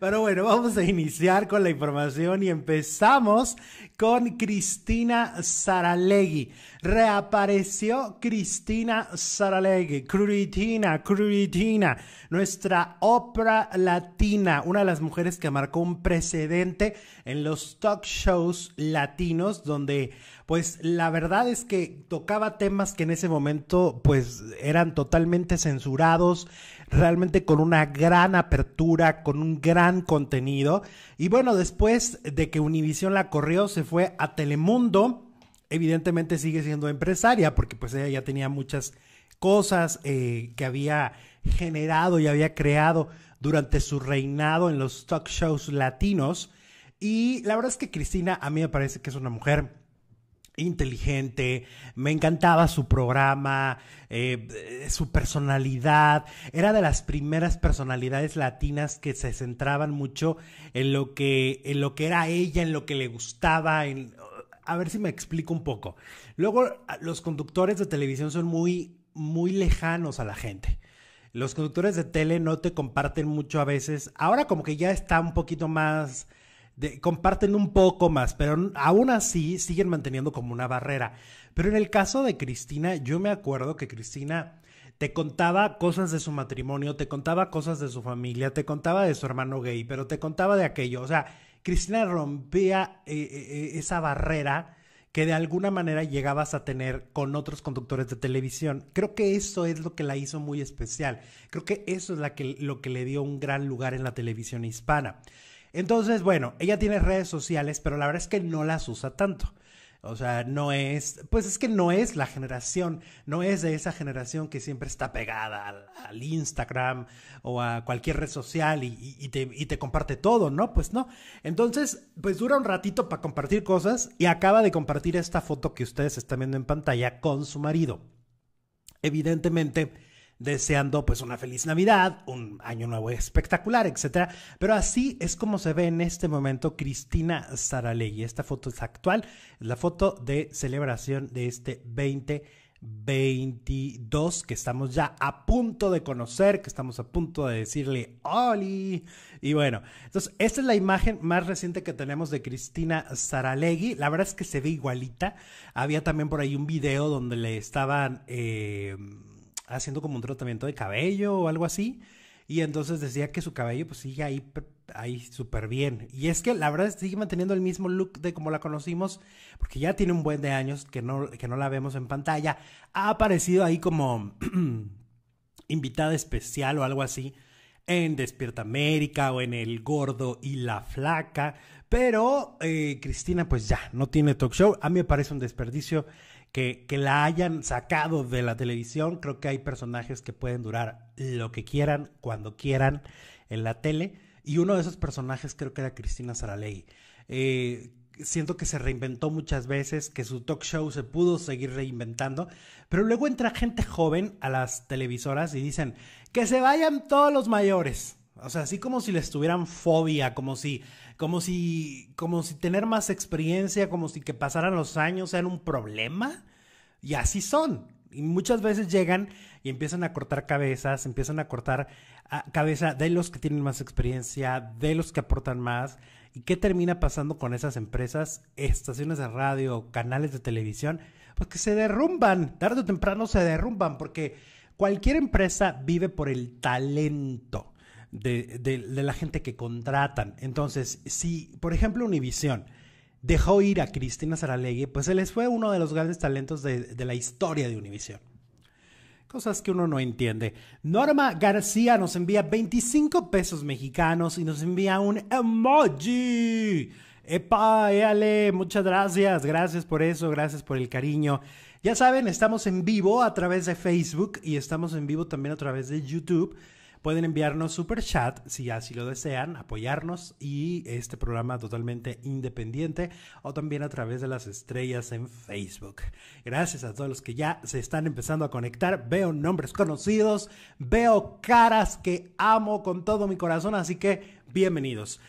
Pero bueno, vamos a iniciar con la información y empezamos con Cristina Saralegui. Reapareció Cristina Saralegui, Cristina, Cristina, nuestra ópera latina, una de las mujeres que marcó un precedente en los talk shows latinos donde pues la verdad es que tocaba temas que en ese momento pues eran totalmente censurados, realmente con una gran apertura, con un gran contenido. Y bueno, después de que Univision la corrió, se fue a Telemundo. Evidentemente sigue siendo empresaria porque pues ella ya tenía muchas cosas eh, que había generado y había creado durante su reinado en los talk shows latinos. Y la verdad es que Cristina a mí me parece que es una mujer inteligente, me encantaba su programa, eh, su personalidad, era de las primeras personalidades latinas que se centraban mucho en lo que, en lo que era ella, en lo que le gustaba, a ver si me explico un poco. Luego, los conductores de televisión son muy, muy lejanos a la gente. Los conductores de tele no te comparten mucho a veces. Ahora como que ya está un poquito más comparten un poco más, pero aún así siguen manteniendo como una barrera. Pero en el caso de Cristina, yo me acuerdo que Cristina te contaba cosas de su matrimonio, te contaba cosas de su familia, te contaba de su hermano gay, pero te contaba de aquello. O sea, Cristina rompía eh, eh, eh, esa barrera que de alguna manera llegabas a tener con otros conductores de televisión. Creo que eso es lo que la hizo muy especial. Creo que eso es lo que le dio un gran lugar en la televisión hispana. Entonces, bueno, ella tiene redes sociales, pero la verdad es que no las usa tanto. O sea, no es, pues es que no es la generación, no es de esa generación que siempre está pegada al, Instagram o a cualquier red social y, te, y, te, comparte todo, ¿no? Pues no. Entonces, pues dura un ratito para compartir cosas y acaba de compartir esta foto que ustedes están viendo en pantalla con su marido. Evidentemente, deseando pues una feliz Navidad, un año nuevo espectacular, etc. Pero así es como se ve en este momento Cristina Saralegui. Esta foto es actual, es la foto de celebración de este 2022, que estamos ya a punto de conocer, que estamos a punto de decirle Oli. Y bueno, entonces esta es la imagen más reciente que tenemos de Cristina Saralegui. La verdad es que se ve igualita. Había también por ahí un video donde le estaban... Eh, haciendo como un tratamiento de cabello o algo así. Y entonces decía que su cabello pues sigue ahí, ahí súper bien. Y es que la verdad sigue manteniendo el mismo look de como la conocimos, porque ya tiene un buen de años que no, que no la vemos en pantalla. Ha aparecido ahí como invitada especial o algo así en Despierta América o en El Gordo y la Flaca. Pero eh, Cristina pues ya no tiene talk show. A mí me parece un desperdicio que, la hayan sacado de la televisión. Creo que hay personajes que pueden durar lo que quieran, cuando quieran, en la tele. Y uno de esos personajes creo que era Cristina Saraley. Eh, siento que se reinventó muchas veces, que su talk show se pudo seguir reinventando, pero luego entra gente joven a las televisoras y dicen, que se vayan todos los mayores. O sea, así como si les tuvieran fobia, como si, como si, como si tener más experiencia, como si que pasaran los años sean un problema. Y así son. Y muchas veces llegan y empiezan a cortar cabezas, empiezan a cortar ah, cabeza de los que tienen más experiencia, de los que aportan más. ¿Y qué termina pasando con esas empresas, estaciones de radio, canales de televisión? Pues que se derrumban, tarde o temprano se derrumban, porque cualquier empresa vive por el talento de, la gente que contratan. Entonces, si, por ejemplo, Univision dejó ir a Cristina Saralegui, pues él les fue uno de los grandes talentos de, de la historia de Univision. Cosas que uno no entiende. Norma García nos envía 25 pesos mexicanos y nos envía un emoji. Epa, éale, muchas gracias, gracias por eso, gracias por el cariño. Ya saben, estamos en vivo a través de Facebook y estamos en vivo también a través de YouTube. Pueden enviarnos super chat si así lo desean, apoyarnos y este programa totalmente independiente o también a través de las estrellas en Facebook. Gracias a todos los que ya se están empezando a conectar. Veo nombres conocidos, veo caras que amo con todo mi corazón, así que bienvenidos.